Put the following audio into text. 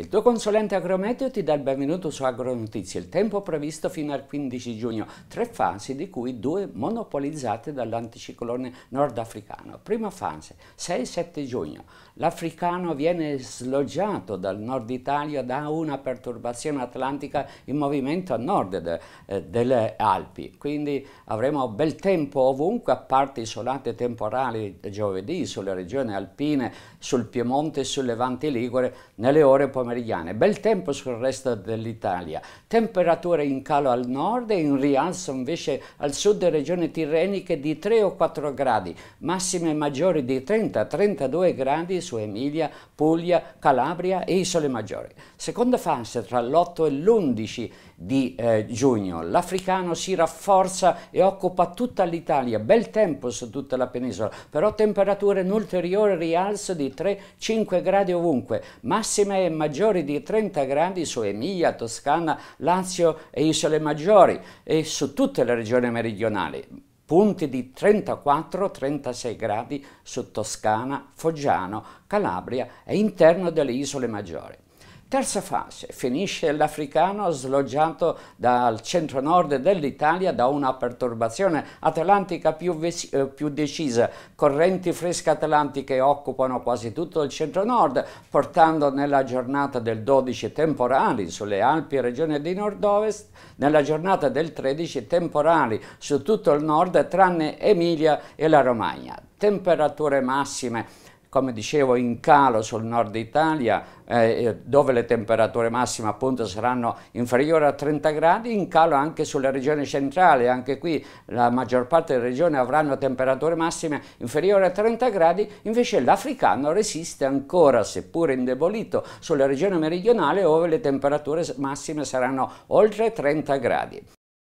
Il tuo consulente agrometeo ti dà il benvenuto su Agronotizie, il tempo previsto fino al 15 giugno, tre fasi di cui due monopolizzate dall'anticiclone nordafricano. Prima fase, 6-7 giugno, l'africano viene sloggiato dal nord Italia da una perturbazione atlantica in movimento a nord de, eh, delle Alpi, quindi avremo bel tempo ovunque, a parte isolate temporali giovedì sulle regioni alpine, sul Piemonte e sul Levante Ligure, nelle ore pomeridiane pomeridiane, bel tempo sul resto dell'Italia, temperature in calo al nord e in rialzo invece al sud regione tirreniche di 3 o 4 gradi, massime maggiori di 30-32 gradi su Emilia, Puglia, Calabria e Isole Maggiori. Seconda fase tra l'8 e l'11 di eh, giugno, l'africano si rafforza e occupa tutta l'Italia, bel tempo su tutta la penisola, però temperature in ulteriore rialzo di 3-5 gradi ovunque, massime e maggiori maggiori di 30 gradi su Emilia, Toscana, Lazio e Isole Maggiori e su tutte le regioni meridionali, punti di 34-36 gradi su Toscana, Foggiano, Calabria e interno delle Isole Maggiori. Terza fase, finisce l'africano sloggiato dal centro-nord dell'Italia da una perturbazione atlantica più, eh, più, decisa. Correnti fresche atlantiche occupano quasi tutto il centro-nord, portando nella giornata del 12 temporali sulle Alpi e regione di nord-ovest, nella giornata del 13 temporali su tutto il nord tranne Emilia e la Romagna. Temperature massime come dicevo, in calo sul nord Italia, eh, eh, dove le temperature massime appunto saranno inferiori a 30 gradi, in calo anche sulla regione centrale, anche qui la maggior parte delle regioni avranno temperature massime inferiori a 30 gradi, invece l'africano resiste ancora, seppur indebolito, sulla regione meridionale, dove le temperature massime saranno oltre 30 gradi.